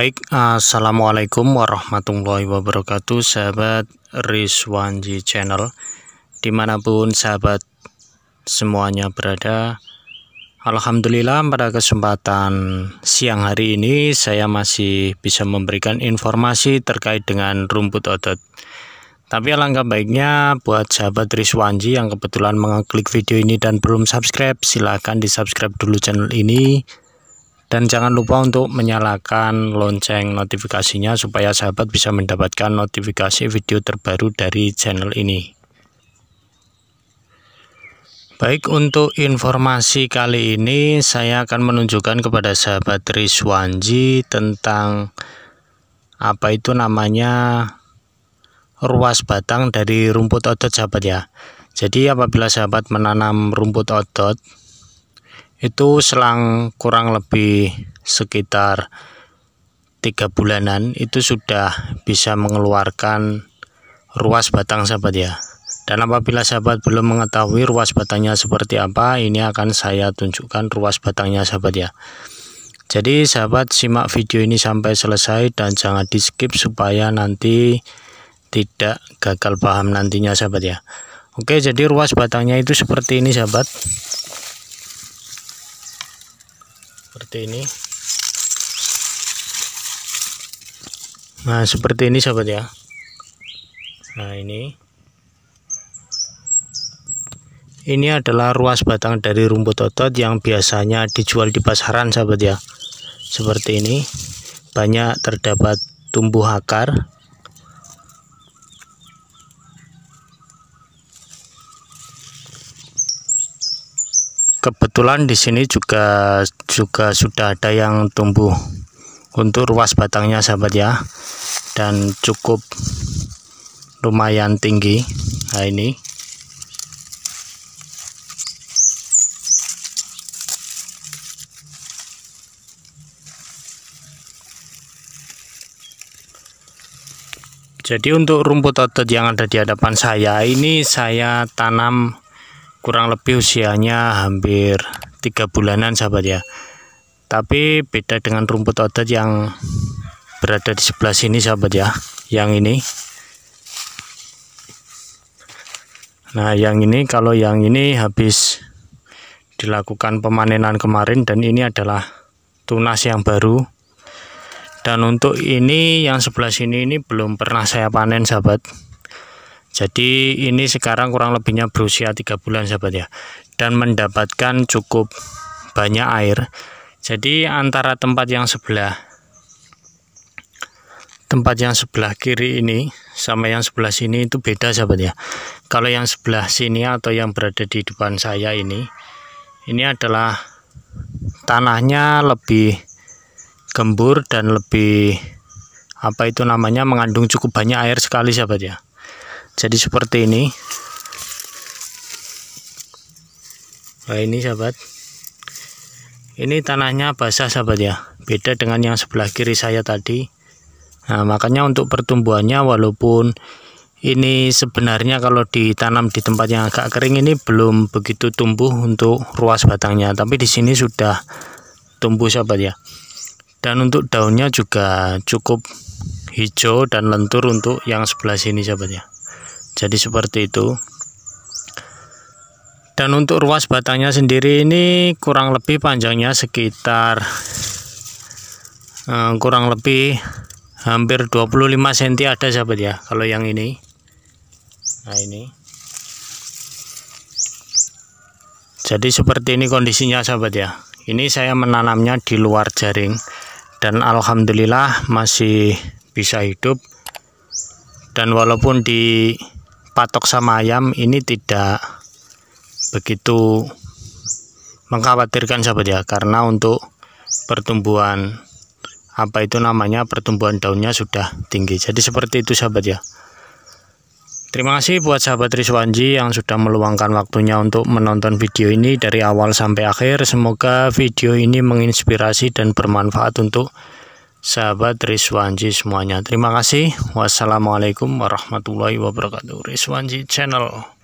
Baik, Assalamualaikum warahmatullahi wabarakatuh Sahabat Rizwanji Channel Dimanapun sahabat semuanya berada Alhamdulillah pada kesempatan siang hari ini Saya masih bisa memberikan informasi terkait dengan rumput otot tapi alangkah baiknya buat sahabat Rizwanji yang kebetulan mengklik video ini dan belum subscribe, silahkan di subscribe dulu channel ini dan jangan lupa untuk menyalakan lonceng notifikasinya supaya sahabat bisa mendapatkan notifikasi video terbaru dari channel ini baik untuk informasi kali ini saya akan menunjukkan kepada sahabat Rizwanji tentang apa itu namanya ruas batang dari rumput otot sahabat ya jadi apabila sahabat menanam rumput otot itu selang kurang lebih sekitar tiga bulanan itu sudah bisa mengeluarkan ruas batang sahabat ya dan apabila sahabat belum mengetahui ruas batangnya seperti apa ini akan saya tunjukkan ruas batangnya sahabat ya jadi sahabat simak video ini sampai selesai dan jangan di skip supaya nanti tidak gagal paham nantinya sahabat ya Oke jadi ruas batangnya itu seperti ini sahabat seperti ini nah seperti ini sahabat ya nah ini ini adalah ruas batang dari rumput otot yang biasanya dijual di pasaran sahabat ya seperti ini banyak terdapat tumbuh akar kebetulan di sini juga juga sudah ada yang tumbuh untuk ruas batangnya sahabat ya dan cukup lumayan tinggi nah ini jadi untuk rumput otot yang ada di hadapan saya ini saya tanam kurang lebih usianya hampir tiga bulanan sahabat ya tapi beda dengan rumput otot yang berada di sebelah sini sahabat ya yang ini nah yang ini kalau yang ini habis dilakukan pemanenan kemarin dan ini adalah tunas yang baru dan untuk ini yang sebelah sini ini belum pernah saya panen sahabat jadi ini sekarang kurang lebihnya berusia 3 bulan sahabat ya dan mendapatkan cukup banyak air jadi antara tempat yang sebelah tempat yang sebelah kiri ini sama yang sebelah sini itu beda sahabat ya kalau yang sebelah sini atau yang berada di depan saya ini ini adalah tanahnya lebih gembur dan lebih apa itu namanya mengandung cukup banyak air sekali sahabat ya jadi seperti ini nah ini sahabat ini tanahnya basah sahabat ya beda dengan yang sebelah kiri saya tadi nah makanya untuk pertumbuhannya walaupun ini sebenarnya kalau ditanam di tempat yang agak kering ini belum begitu tumbuh untuk ruas batangnya tapi di sini sudah tumbuh sahabat ya dan untuk daunnya juga cukup hijau dan lentur untuk yang sebelah sini sahabat ya jadi seperti itu dan untuk ruas batangnya sendiri ini kurang lebih panjangnya sekitar eh, kurang lebih hampir 25 cm ada sahabat ya kalau yang ini nah ini jadi seperti ini kondisinya sahabat ya ini saya menanamnya di luar jaring dan alhamdulillah masih bisa hidup dan walaupun di patok sama ayam ini tidak begitu mengkhawatirkan sahabat ya karena untuk pertumbuhan apa itu namanya pertumbuhan daunnya sudah tinggi jadi seperti itu sahabat ya terima kasih buat sahabat Riswanji yang sudah meluangkan waktunya untuk menonton video ini dari awal sampai akhir semoga video ini menginspirasi dan bermanfaat untuk sahabat Rizwanji semuanya. Terima kasih. Wassalamualaikum warahmatullahi wabarakatuh. Rizwanji Channel.